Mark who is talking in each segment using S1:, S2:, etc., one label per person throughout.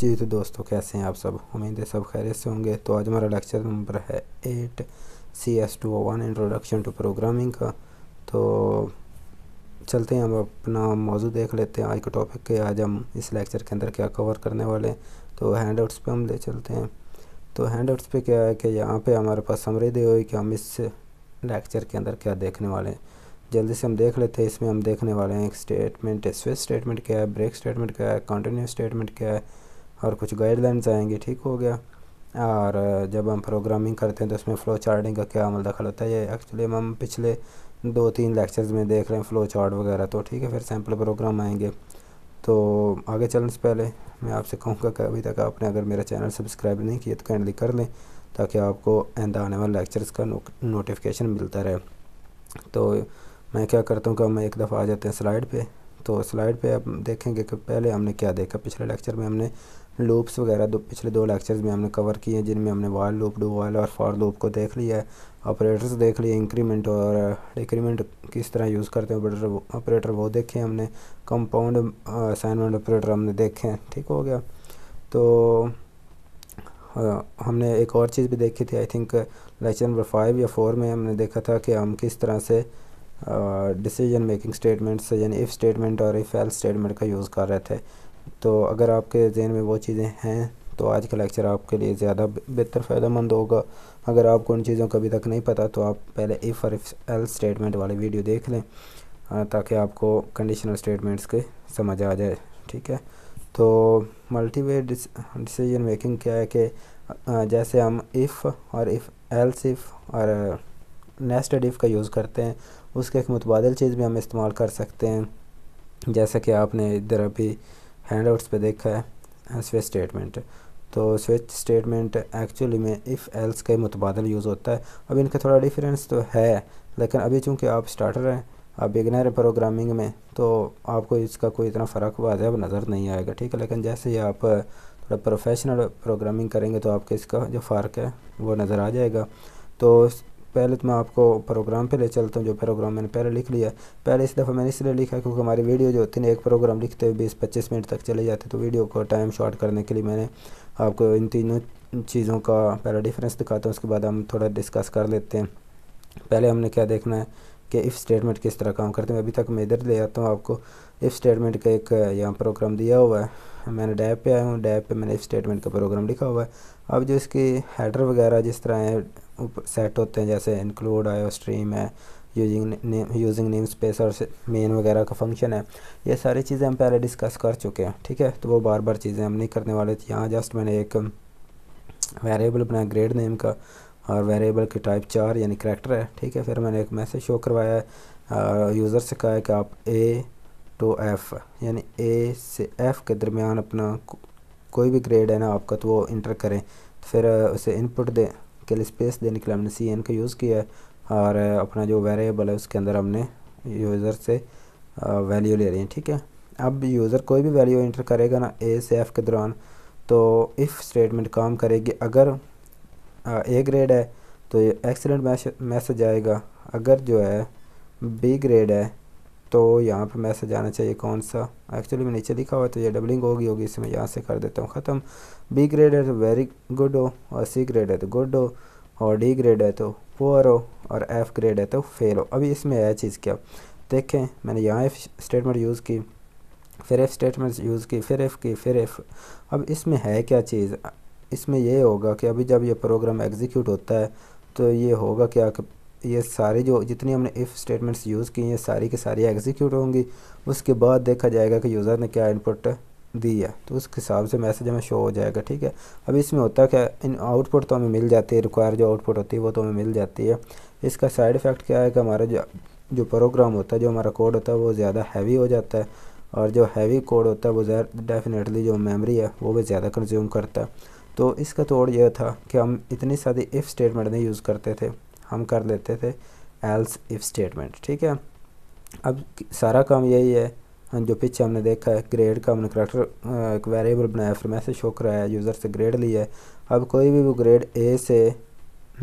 S1: जी तो दोस्तों कैसे हैं आप सब उम्मीद है सब खैर से होंगे तो आज हमारा लेक्चर नंबर है eight C S two one introduction to programming का तो चलते हैं हम अपना मौजू देख लेते हैं आज के टॉपिक के आज हम इस लेक्चर के अंदर क्या कवर करने वाले हैं तो हैंड आउट्स पर हम ले चलते हैं तो हैंड आउट्स पर क्या है कि यहाँ पर हमारे पास समृद्धि हुई कि हम इस लेक्चर के अंदर क्या देखने वाले हैं जल्दी से हम देख लेते हैं इसमें हम देखने वाले हैं एक स्टेटमेंट स्विच स्टेटमेंट क्या है ब्रेक स्टेटमेंट क्या है कंटिन्यू स्टेटमेंट क्या है और कुछ गाइडलाइंस आएंगे ठीक हो गया और जब हम प्रोग्रामिंग करते हैं तो उसमें फ़्लो चार्टिंग का क्या अमल मतलब दखल होता है ये एक्चुअली हम पिछले दो तीन लेक्चर्स में देख रहे हैं फ़्लो चार्ट वगैरह तो ठीक है फिर सैम्पल प्रोग्राम आएंगे तो आगे चलने से पहले मैं आपसे कहूँगा कि अभी तक आपने अगर मेरा चैनल सब्सक्राइब नहीं किया तो काइंडली कर लें ताकि आपको आंदा आने वाले लेक्चर्स का नोटिफिकेशन मिलता रहे तो मैं क्या करता हूँ कि हम एक दफ़ा आ जाते हैं स्लाइड पे तो स्लाइड पे आप देखेंगे कि पहले हमने क्या देखा पिछले लेक्चर में हमने लूप्स वगैरह दो पिछले दो लेक्चर्स में हमने कवर किए हैं जिनमें हमने वॉल लूप डू वॉल और फॉर लूप को देख लिया है ऑपरेटर्स देख लिए इंक्रीमेंट और डिक्रीमेंट किस तरह यूज़ करते हैं ऑपरेटर ऑपरेटर वो देखे हमने कंपाउंड असाइनमेंट ऑपरेटर हमने देखे हैं ठीक हो गया तो आ, हमने एक और चीज़ भी देखी थी I think lecture number five या फोर में हमने देखा था कि हम किस तरह से डिसीजन मेकिंग स्टेटमेंट्स यानी इफ़ स्टेटमेंट और इफ़ एल स्टेटमेंट का यूज़ कर रहे थे तो अगर आपके जहन में वो चीज़ें हैं तो आज का लेक्चर आपके लिए ज़्यादा बेहतर फ़ायदेमंद होगा अगर आपको उन चीज़ों का अभी तक नहीं पता तो आप पहले इफ़ और इफ एल स्टेटमेंट वाली वीडियो देख लें ताकि आपको कंडीशनल स्टेटमेंट्स के समझ आ जाए ठीक है तो मल्टीवे डिसीजन मेकिंग क्या है कि जैसे हम इफ़ और इफ़ एल्स इफ़ और नेस्टेड इफ़ का यूज़ करते हैं उसके एक मुतबादल चीज़ भी हम इस्तेमाल कर सकते हैं जैसा कि आपने इधर अभी हैंड आउट्स पर देखा है स्विच स्टेटमेंट तो स्विच स्टेटमेंट एक्चुअली में इफ़ एल्स का मुतबादल यूज़ होता है अब इनका थोड़ा डिफरेंस तो है लेकिन अभी चूँकि आप स्टार्टर हैं आप बिगनर हैं प्रोग्रामिंग में तो आपको इसका कोई इतना फ़र्क वाजह नज़र नहीं आएगा ठीक है लेकिन जैसे ही आप थोड़ा प्रोफेशनल प्रोग्रामिंग करेंगे तो आपके इसका जो फ़र्क है वो नज़र आ जाएगा तो पहले तो मैं आपको प्रोग्राम पे ले चलता हूँ जो प्रोग्राम मैंने पहले लिख लिया पहले इस दफ़ा मैंने इसलिए लिखा क्योंकि हमारी वीडियो जो होती है एक प्रोग्राम लिखते हुए बीस पच्चीस मिनट तक चले जाते तो वीडियो को टाइम शॉर्ट करने के लिए मैंने आपको इन तीनों चीज़ों का पहला डिफरेंस दिखाता हूँ उसके बाद हम थोड़ा डिस्कस कर लेते हैं पहले हमने क्या देखना है कि इफ़ स्टेटमेंट किस तरह काम करते हैं अभी तक मैं इधर ले आता हूँ आपको इफ़ स्टेटमेंट का एक यहाँ प्रोग्राम दिया हुआ है मैंने डैब पे आया हूँ डैब पे मैंने इफ़ स्टेटमेंट का प्रोग्राम लिखा हुआ है अब जो इसकी हेडर वगैरह जिस तरह है सेट होते हैं जैसे इंक्लूड आयो स्ट्रीम है using name using namespace और मेन वगैरह का फंक्शन है ये सारी चीज़ें हम पहले डिस्कस कर चुके हैं ठीक है तो वो बार बार चीज़ें हम नहीं करने वाले थे यहाँ जस्ट मैंने एक वेरिएबल बनाया ग्रेड नेम का और वेरिएबल की टाइप चार यानी करेक्टर है ठीक है फिर मैंने एक मैसेज शो करवाया है यूज़र से कहा है कि आप ए टू तो एफ़ यानी ए से एफ़ के दरमियान अपना को, कोई भी ग्रेड है ना आपका तो वो इंटर करें तो फिर उसे इनपुट दे के लिए स्पेस देने के लिए हमने सी एन का यूज़ किया है और अपना जो वेरिएबल है उसके अंदर हमने यूज़र से वैल्यू ले रही है ठीक है अब यूज़र कोई भी वैल्यू इंटर करेगा ना ए से एफ़ के दौरान तो इफ़ स्टेटमेंट काम करेगी अगर ए ग्रेड है तो ये एक्सीलेंट मैसेज आएगा अगर जो है बी ग्रेड है तो यहाँ पे मैसेज आना चाहिए कौन सा एक्चुअली में नीचे लिखा हुआ तो ये डबलिंग होगी होगी इसमें मैं यहाँ से कर देता हूँ ख़त्म बी ग्रेड है तो वेरी गुड हो और सी ग्रेड है तो गुड हो और डी ग्रेड है तो पुअर हो और एफ ग्रेड है तो फेल हो अभी इसमें है चीज़ क्या देखें मैंने यहाँ एफ स्टेटमेंट यूज़ की फिर एफ स्टेटमेंट यूज़ की फिर एफ की फिर एफ अब इसमें है क्या चीज़ इसमें यह होगा कि अभी जब ये प्रोग्राम एग्जीक्यूट होता है तो ये होगा क्या कि ये सारी जो जितनी हमने इफ़ स्टेटमेंट्स यूज़ की हैं सारी की सारी एग्जीक्यूट होंगी उसके बाद देखा जाएगा कि यूज़र ने क्या इनपुट दी है तो उस हिसाब से मैसेज हमें शो हो जाएगा ठीक है अब इसमें होता क्या इन आउटपुट तो हमें मिल जाती है रिक्वायर जो आउटपुट होती है वो तो हमें मिल जाती है इसका साइड इफ़ेक्ट क्या है कि हमारा जो जो प्रोग्राम होता है जो हमारा कोड होता है वो ज़्यादा हैवी हो जाता है और जो हैवी कोड होता है वो डेफिनेटली जो मेमोरी है वो भी ज़्यादा कंज्यूम करता है तो इसका तोड़ यह था कि हम इतनी सारी इफ़ स्टेटमेंट नहीं यूज़ करते थे हम कर लेते थे एल्स इफ़ स्टेटमेंट ठीक है अब सारा काम यही है जो पीछे हमने देखा है ग्रेड का हमने करेक्टर एक वेरिएबल बनाया फिर मैसेज शो कराया यूज़र से ग्रेड लिया है अब कोई भी वो ग्रेड ए से आई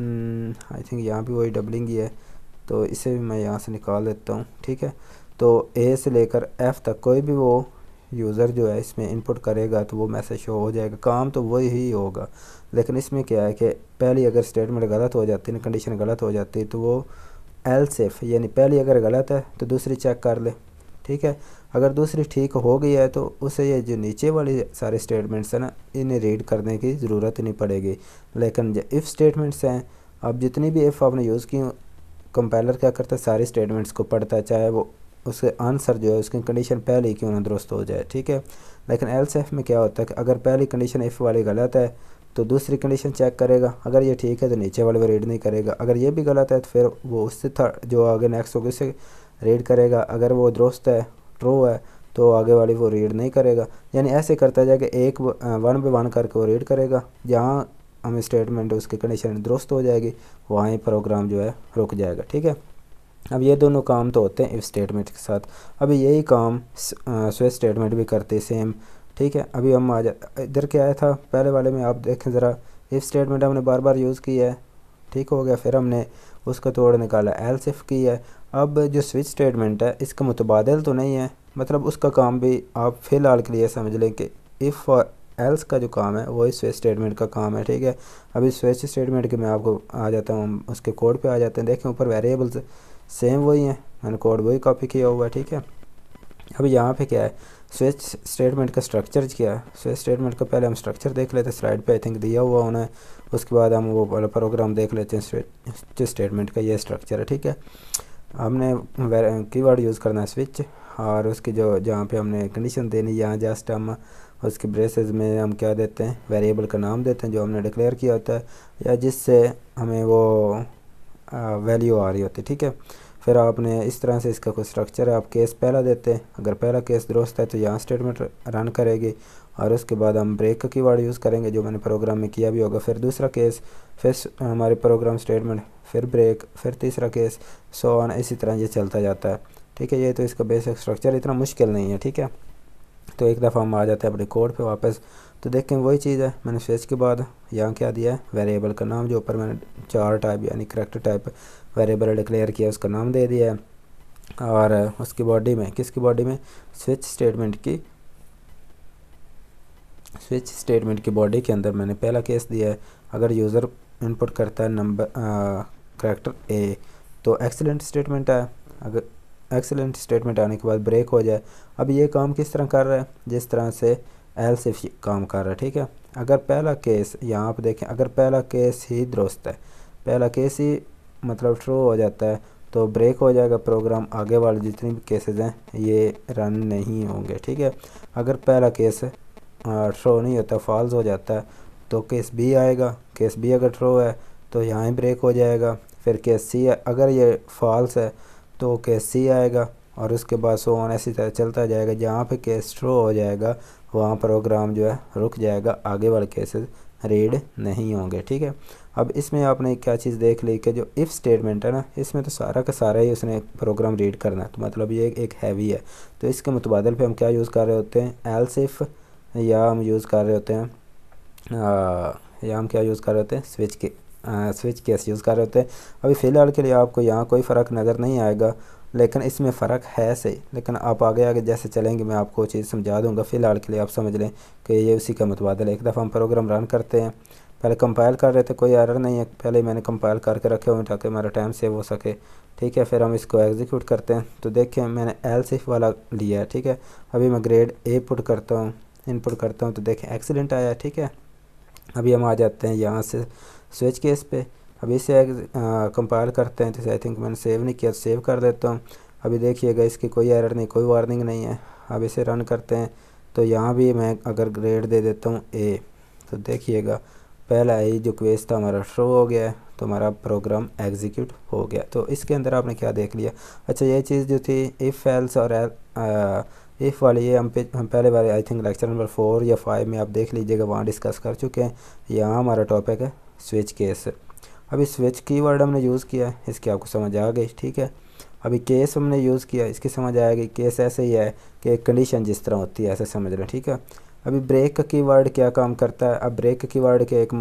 S1: हम्म, थिंक यहाँ भी वही डबलिंग ही है तो इसे भी मैं यहाँ से निकाल देता हूँ ठीक है तो ए से लेकर एफ़ तक कोई भी वो यूज़र जो है इसमें इनपुट करेगा तो वो मैसेज शो हो जाएगा काम तो वही होगा लेकिन इसमें क्या है कि पहली अगर स्टेटमेंट गलत हो जाती है कंडीशन गलत हो जाती है तो वो एल सेफ यानी पहली अगर गलत है तो दूसरी चेक कर ले ठीक है अगर दूसरी ठीक हो गई है तो उसे ये जो नीचे वाली सारे स्टेटमेंट्स हैं ना इन्हें रीड करने की ज़रूरत नहीं पड़ेगी लेकिन जो इफ़ स्टेटमेंट्स हैं आप जितनी भी इफ़ आपने यूज़ की कंपाइलर क्या करता है सारी स्टेटमेंट्स को पढ़ता है चाहे वो उसके आंसर जो है उसकी कंडीशन पहले ही क्यों ना दुरुस्त हो जाए ठीक है लेकिन एल्स एफ में क्या होता है कि अगर पहली कंडीशन एफ़ वाली गलत है तो दूसरी कंडीशन चेक करेगा अगर ये ठीक है तो नीचे वाले पर रीड नहीं करेगा अगर ये भी गलत है तो फिर वो उससे थर्ड जो आगे नेक्स्ट होगी उससे रीड करेगा अगर वो दुरुस्त है ट्रू है तो आगे वाली वो रीड नहीं करेगा यानी ऐसे करता जाएगा एक वन बाई वन करके वो रीड करेगा जहाँ हमें स्टेटमेंट उसकी कंडीशन दुरुस्त हो जाएगी वहाँ ही प्रोग्राम जो है रुक जाएगा ठीक है अब ये दोनों काम तो होते हैं इफ़ स्टेटमेंट के साथ अभी यही काम स्विच स्टेटमेंट भी करते सेम ठीक है अभी हम आ जाए इधर क्या आया था पहले वाले में आप देखें ज़रा इफ़ स्टेटमेंट हमने बार बार यूज़ की है ठीक हो गया फिर हमने उसको तोड़ निकाला एल सिफ की है अब जो स्विच स्टेटमेंट है इसका मुतबादल तो नहीं है मतलब उसका काम भी आप फ़िलहाल के लिए समझ लें कि इफ़ और एल्स का जो काम है वही स्विच स्टेटमेंट का काम है ठीक है अभी स्विच स्टेटमेंट के मैं आपको आ जाता हूँ उसके कोड पे आ जाते हैं देखें ऊपर वेरिएबल्स सेम वही है मैंने कोड वही कॉपी किया हुआ है ठीक है अब यहाँ पे क्या है स्विच स्टेटमेंट का स्ट्रक्चर क्या है स्विच स्टेटमेंट का पहले हम स्ट्रक्चर देख लेते हैं स्लाइड पे आई थिंक दिया हुआ उन्हें उसके बाद हम वो वाला प्रोग्राम देख लेते हैं स्विच स्टेटमेंट का ये स्ट्रक्चर है ठीक है हमने वर्ड यूज़ करना है स्विच और उसकी जो जहाँ पे हमने कंडीशन देनी यहाँ जस्ट हम उसके ब्रेसेस में हम क्या देते हैं वेरिएबल का नाम देते हैं जो हमने डिक्लेयर किया होता है या जिससे हमें वो वैल्यू आ रही होती है ठीक है फिर आपने इस तरह से इसका कोई स्ट्रक्चर है आप केस पहला देते हैं अगर पहला केस दुरुस्त है तो यहाँ स्टेटमेंट रन करेगी और उसके बाद हम ब्रेक की वर्ड यूज़ करेंगे जो मैंने प्रोग्राम में किया भी होगा फिर दूसरा केस फिर हमारे प्रोग्राम स्टेटमेंट फिर ब्रेक फिर तीसरा केस सो ऑन इसी तरह ये चलता जाता है ठीक है ये तो इसका बेसिक स्ट्रक्चर इतना मुश्किल नहीं है ठीक है तो एक दफ़ा हम आ जाते हैं अपने कोड पर वापस तो देखें वही चीज़ है मैंने स्विच के बाद यहाँ क्या दिया है वेरिएबल का नाम जो ऊपर मैंने चार टाइप यानी करेक्ट टाइप वेरिएबल डिक्लेयर किया उसका नाम दे दिया है और उसकी बॉडी में किसकी बॉडी में स्विच स्टेटमेंट की स्विच स्टेटमेंट की बॉडी के अंदर मैंने पहला केस दिया है अगर यूज़र इनपुट करता है नंबर करेक्टर ए तो एक्सीलेंट स्टेटमेंट है अगर एक्सीलेंट स्टेटमेंट आने के बाद ब्रेक हो जाए अब ये काम किस तरह कर रहा है जिस तरह से एल इफ काम कर रहा है ठीक है अगर पहला केस यहाँ पर देखें अगर पहला केस ही दुरुस्त है पहला केस ही मतलब ट्रू हो जाता है तो ब्रेक हो जाएगा प्रोग्राम आगे वाले जितने भी केसेस हैं ये रन नहीं होंगे ठीक है अगर पहला केस ट्रो नहीं होता फॉल्स हो जाता है तो केस बी आएगा केस बी अगर ट्रो है तो यहाँ ही ब्रेक हो जाएगा फिर केस सी अगर ये फॉल्स है तो केस सी आएगा और उसके बाद सो ऑन ऐसी तरह चलता जाएगा जहाँ पे केस थ्रो हो जाएगा वहाँ प्रोग्राम जो है रुक जाएगा आगे वाले केसेस रीड नहीं होंगे ठीक है अब इसमें आपने क्या चीज़ देख ली कि जो इफ़ स्टेटमेंट है ना इसमें तो सारा का सारा ही उसने प्रोग्राम रीड करना तो मतलब ये एक हैवी है तो इसके मुतबादल पर हम क्या यूज़ कर रहे होते हैं एल सिफ या हम यूज़ कर रहे होते हैं आ, या हम क्या यूज़ कर रहे होते हैं स्विच के आ, स्विच केस यूज़ कर रहे होते हैं अभी फ़िलहाल के लिए आपको यहाँ कोई फ़र्क नज़र नहीं आएगा लेकिन इसमें फ़र्क है से लेकिन आप आगे आगे जैसे चलेंगे मैं आपको चीज़ समझा दूँगा फ़िलहाल के लिए आप समझ लें कि ये उसी का मतबादल है एक दफ़ा हम प्रोग्राम रन करते हैं पहले कंपाइल कर रहे थे कोई एरर नहीं है पहले मैंने कंपाइल करके रखे हुए ताकि हमारा टाइम सेव हो सके ठीक है फिर हम इसको एग्जीक्यूट करते हैं तो देखें मैंने एल सिफ वाला लिया है ठीक है अभी मैं ग्रेड ए पुट करता हूँ इनपुट करता हूँ तो देखें एक्सीडेंट आया ठीक है अभी हम आ जाते हैं यहाँ से स्विच केस पे अभी इसे कंपाइल करते हैं तो आई थिंक मैंने सेव नहीं किया सेव तो कर देता हूँ अभी देखिएगा इसकी कोई एरर नहीं कोई वार्निंग नहीं है अब इसे रन करते हैं तो यहाँ भी मैं अगर ग्रेड दे देता हूँ ए तो देखिएगा पहला ही जो क्वेस्ट था हमारा शो हो गया है तो हमारा प्रोग्राम एग्जीक्यूट हो गया तो इसके अंदर आपने क्या देख लिया अच्छा ये चीज़ जो थी इफ़ एल्स और इफ़ वाली ये हम पे हम पहले बारे I think lecture number four या फाइव में आप देख लीजिएगा वहाँ डिस्कस कर चुके हैं यहाँ हमारा टॉपिक है स्विच केस अभी स्विच कीवर्ड हमने यूज़ किया है इसकी आपको समझ आ गई ठीक है अभी केस हमने यूज़ किया इसकी समझ आएगी केस ऐसे ही है कि कंडीशन जिस तरह होती है ऐसे समझ लें ठीक है अभी ब्रेक का कीवर्ड क्या काम करता है अब ब्रेक की कीवर्ड के एक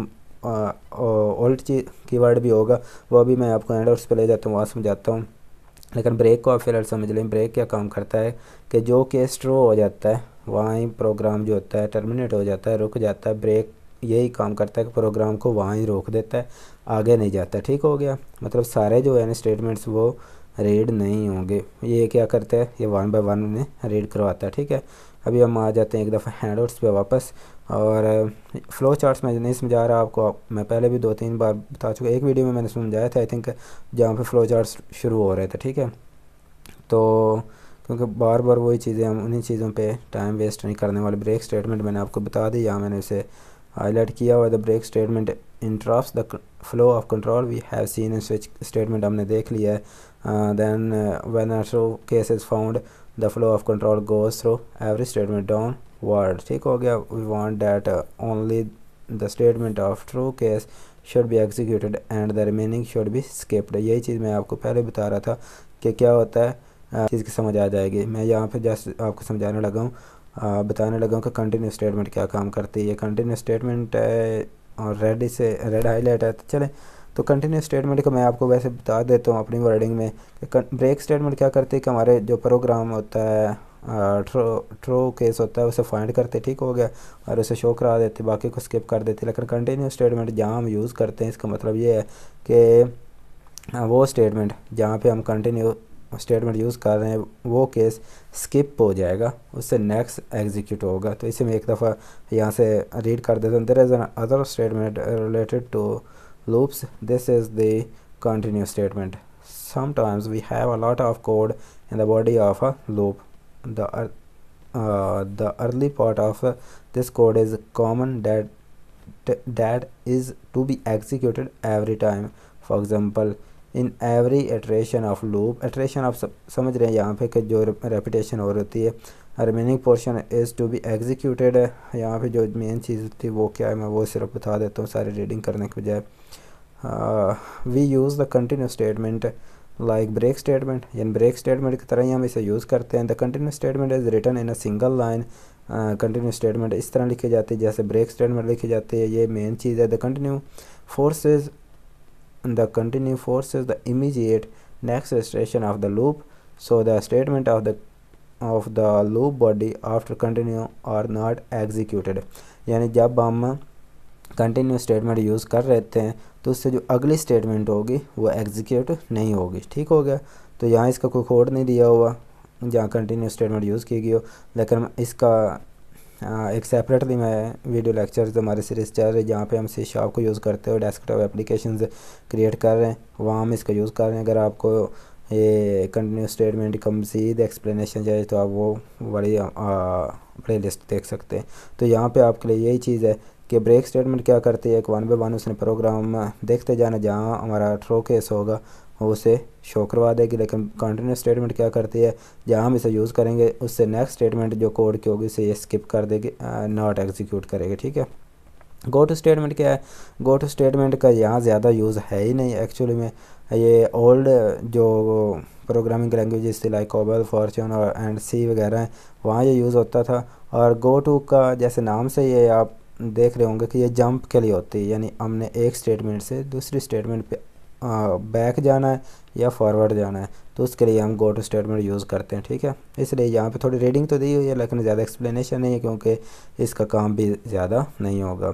S1: ओल्ड चीज कीवर्ड भी होगा वो अभी मैं आपको एंड पे पर ले जाता हूँ वहाँ समझाता हूँ लेकिन ब्रेक को आप फिलहाल समझ लें ब्रेक क्या काम करता है कि जो केस ट्रो हो जाता है वहाँ ही प्रोग्राम जो होता है टर्मिनेट हो जाता है रुक जाता है ब्रेक यही काम करता है कि प्रोग्राम को वहाँ ही रोक देता है आगे नहीं जाता ठीक हो गया मतलब सारे जो है ना स्टेटमेंट्स वो रीड नहीं होंगे ये क्या करते हैं ये वन बाय वन उन्हें रीड करवाता है ठीक है अभी हम आ जाते हैं एक दफ़ा हैंड आउट्स पर वापस और फ्लो चार्ट्स मैं नहीं समझा रहा आपको मैं पहले भी दो तीन बार बता चुका एक वीडियो में मैंने समझाया था आई थिंक जहाँ पे फ्लो चार्ट्स शुरू हो रहे थे ठीक है तो क्योंकि बार बार वही चीज़ें हम उन्हीं चीज़ों पे टाइम वेस्ट नहीं करने वाले ब्रेक स्टेटमेंट मैंने आपको बता दी या मैंने उसे हाईलाइट किया हुआ the break statement interrupt the flow of control we have seen in switch statement हमने देख लिया है then when are true case is found the flow of control goes through every statement downward ठीक हो गया we want that only the statement of true case should be executed and the remaining should be skipped यही चीज़ मैं आपको पहले बता रहा था कि क्या होता है uh, चीज़ की समझ आ जाएगी मैं यहाँ पे जस्ट आपको समझाने लगा हूँ बताने लगा हूँ कि कंटिन्यू स्टेटमेंट क्या काम करती है कंटिन्यू स्टेटमेंट है और रेड से रेड हाईलाइट है तो चले तो कंटिन्यू स्टेटमेंट को मैं आपको वैसे बता देता हूँ अपनी वर्डिंग में ब्रेक स्टेटमेंट क्या करती है कि हमारे जो प्रोग्राम होता है ट्रो ट्रो केस होता है उसे फाइंड करते ठीक हो गया और उसे शो करा देते बाकी को स्किप कर देते लेकिन कंटिन्यू स्टेटमेंट जहाँ हम यूज़ करते हैं इसका मतलब ये है कि वो स्टेटमेंट जहाँ पे हम कंटिन्यू स्टेटमेंट यूज़ कर रहे हैं वो केस स्किप हो जाएगा उससे नेक्स्ट एग्जीक्यूट होगा तो इसे मैं एक दफ़ा यहाँ से रीड कर देता हूँ there is another statement related to loops this is the continue statement sometimes we have a lot of code in the body of a loop the early part of this code is common that that is to be executed every time for example in every iteration of loop iteration आप समझ रहे हैं यहाँ पे कि जो repetition हो रही है remaining portion is to be executed है यहाँ पे जो मेन चीज़ होती है वो क्या है मैं वो सिर्फ बता देता हूँ सारी रीडिंग करने के बजाय we use the continue statement like break statement यानी ब्रेक स्टेटमेंट की तरह ही हम इसे यूज़ करते हैं the continue statement is written in a single line continue statement इस तरह लिखी जाती है जैसे ब्रेक स्टेटमेंट लिखी जाती है ये मेन चीज़ है the continue forces the continue forces the immediate next station of the loop so the statement of the of the loop body after continue are not executed यानी जब हम कंटिन्यू स्टेटमेंट यूज़ कर रहे थे तो उससे जो अगली स्टेटमेंट होगी वो एग्जीक्यूट नहीं होगी ठीक हो गया तो यहाँ इसका कोई कोड नहीं दिया हुआ जहाँ कंटिन्यू स्टेटमेंट यूज़ की गई हो लेकिन इसका हाँ, एक सेपरेटली मैं वीडियो लेक्चर हमारे सीरीज़ चल रही है जहाँ पे हम सी शॉप को यूज़ करते हुए डेस्कटॉप एप्लीकेशन क्रिएट कर रहे हैं वहाँ हम इसका यूज़ कर रहे हैं अगर आपको ये कंटिन्यू स्टेटमेंट का मजीद एक्सप्लेनेशन चाहिए तो आप वो बड़ी प्ले लिस्ट देख सकते हैं तो यहाँ पर आपके लिए यही चीज़ है कि ब्रेक स्टेटमेंट क्या करती है एक वन बाई वन उसने प्रोग्राम देखते जाना जहाँ हमारा थ्रो केस होगा उसे शो करवा देगी लेकिन कंटिन्यू स्टेटमेंट क्या करती है जहाँ हम इसे यूज़ करेंगे उससे नेक्स्ट स्टेटमेंट जो कोड की होगी उसे ये स्किप कर देगी नॉट एग्जीक्यूट करेगी ठीक है गो टू स्टेटमेंट क्या है गो टू स्टेटमेंट का यहाँ ज़्यादा यूज़ है ही नहीं एक्चुअली में ये ओल्ड जो प्रोग्रामिंग लैंग्वेजेस थी लाइक कोबल फॉर्चून और एंड सी वगैरह हैं वहाँ ये यूज़ होता था और गो टू का जैसे नाम से ये आप देख रहे होंगे कि ये जंप के लिए होती है यानी हमने एक स्टेटमेंट से दूसरी स्टेटमेंट पे बैक जाना है या फॉरवर्ड जाना है तो उसके लिए हम गोट स्टेटमेंट यूज़ करते हैं ठीक है इसलिए यहाँ पे थोड़ी रीडिंग तो दी हुई है लेकिन ज़्यादा एक्सप्लेनेशन नहीं है क्योंकि इसका काम भी ज़्यादा नहीं होगा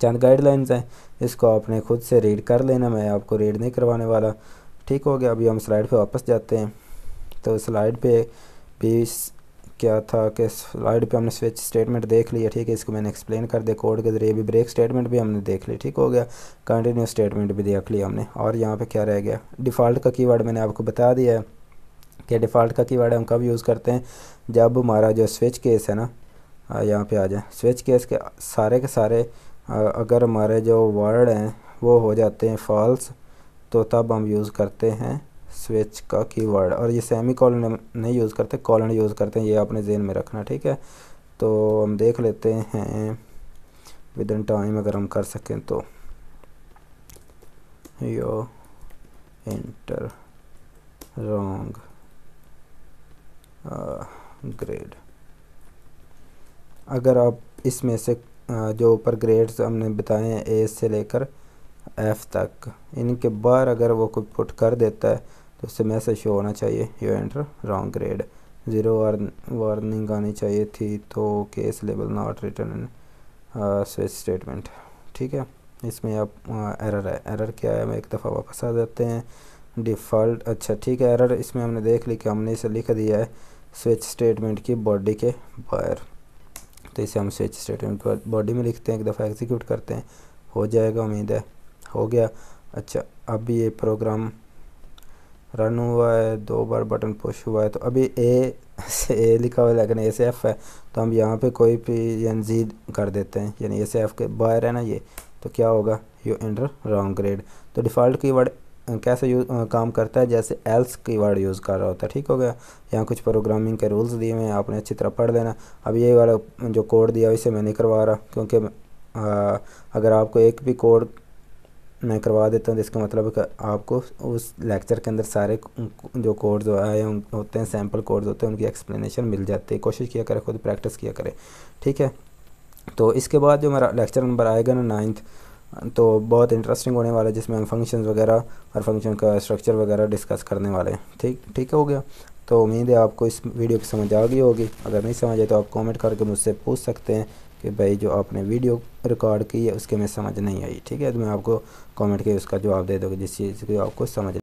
S1: चंद गाइडलाइंस हैं इसको आपने खुद से रीड कर लेना मैं आपको रीड नहीं करवाने वाला ठीक हो गया अभी हम स्लाइड पर वापस जाते हैं तो स्लाइड पर भी क्या था कि स्लाइड पे हमने स्विच स्टेटमेंट देख लिया ठीक है इसको मैंने एक्सप्लेन कर दिया कोड के जरिए भी ब्रेक स्टेटमेंट भी हमने देख ली ठीक हो गया कंटिन्यू स्टेटमेंट भी देख लिया हमने और यहाँ पे क्या रह गया डिफ़ॉल्ट का कीवर्ड मैंने आपको बता दिया है कि डिफ़ॉल्ट का कीवर्ड हम कब यूज़ करते हैं जब हमारा जो स्विच केस है ना यहाँ पर आ जाए स्विच केस के सारे के सारे अगर हमारे जो वर्ड हैं वो हो जाते हैं फॉल्स तो तब हम यूज़ करते हैं स्विच का कीवर्ड और ये सेमी कॉलन नहीं यूज़ करते कॉलन यूज़ करते हैं ये आपने जेन में रखना ठीक है तो हम देख लेते हैं विद इन टाइम अगर हम कर सकें तो यो इंटर रॉन्ग ग्रेड अगर आप इसमें से जो ऊपर ग्रेड्स हमने बताए हैं ए से लेकर एफ़ तक इनके बाहर अगर वो कोई पुट कर देता है तो इससे मैसेज शो होना चाहिए you enter wrong grade zero warning आनी चाहिए थी तो case label not return in switch statement ठीक है इसमें आप एरर uh, है एरर क्या है मैं एक दफ़ा वापस आ जाते हैं डिफ़ॉल्ट अच्छा ठीक है एरर इसमें हमने देख ली कि हमने इसे लिख दिया है स्विच स्टेटमेंट की बॉडी के बाहर तो इसे हम स्विच स्टेटमेंट बॉडी में लिखते हैं एक दफ़ा एग्जीक्यूट करते हैं हो जाएगा उम्मीद है हो गया अच्छा अब ये प्रोग्राम रन हुआ है दो बार बटन पुश हुआ है तो अभी ए से ए लिखा हुआ है लेकिन ए से एफ़ है तो हम यहाँ पे कोई भी यंजीद कर देते हैं यानी ए से एफ़ के बाहर है ना ये तो क्या होगा तो यू इंटर रॉन्ग ग्रेड तो डिफ़ॉल्ट की वर्ड कैसे यूज काम करता है जैसे एल्स की वर्ड यूज़ कर रहा होता है ठीक हो गया यहाँ कुछ प्रोग्रामिंग के रूल्स दिए हुए हैं आपने अच्छी तरह पढ़ लेना अब ये वाला जो कोड दिया इसे मैं नहीं करवा रहा क्योंकि आ, अगर आपको एक भी कोड मैं करवा देता हूँ जिसका मतलब आपको उस लेक्चर के अंदर सारे जो कोर्स आए होते हैं सैम्पल कोर्स होते हैं उनकी एक्सप्लेनेशन मिल जाती है कोशिश किया करें खुद प्रैक्टिस किया करें ठीक है तो इसके बाद जो मेरा लेक्चर नंबर आएगा ना नाइन्थ तो बहुत इंटरेस्टिंग होने वाला है जिसमें हम फंक्शन वगैरह और फंक्शन का स्ट्रक्चर वगैरह डिस्कस करने वाले हैं ठीक ठीक हो गया तो उम्मीद है आपको इस वीडियो की समझ आ गई होगी अगर नहीं समझ आए तो आप कमेंट करके मुझसे पूछ सकते हैं कि भाई जो आपने वीडियो रिकॉर्ड की है उसके में समझ नहीं आई ठीक है तो मैं आपको कमेंट के उसका जवाब दे दोगे जिस चीज़ की आपको समझ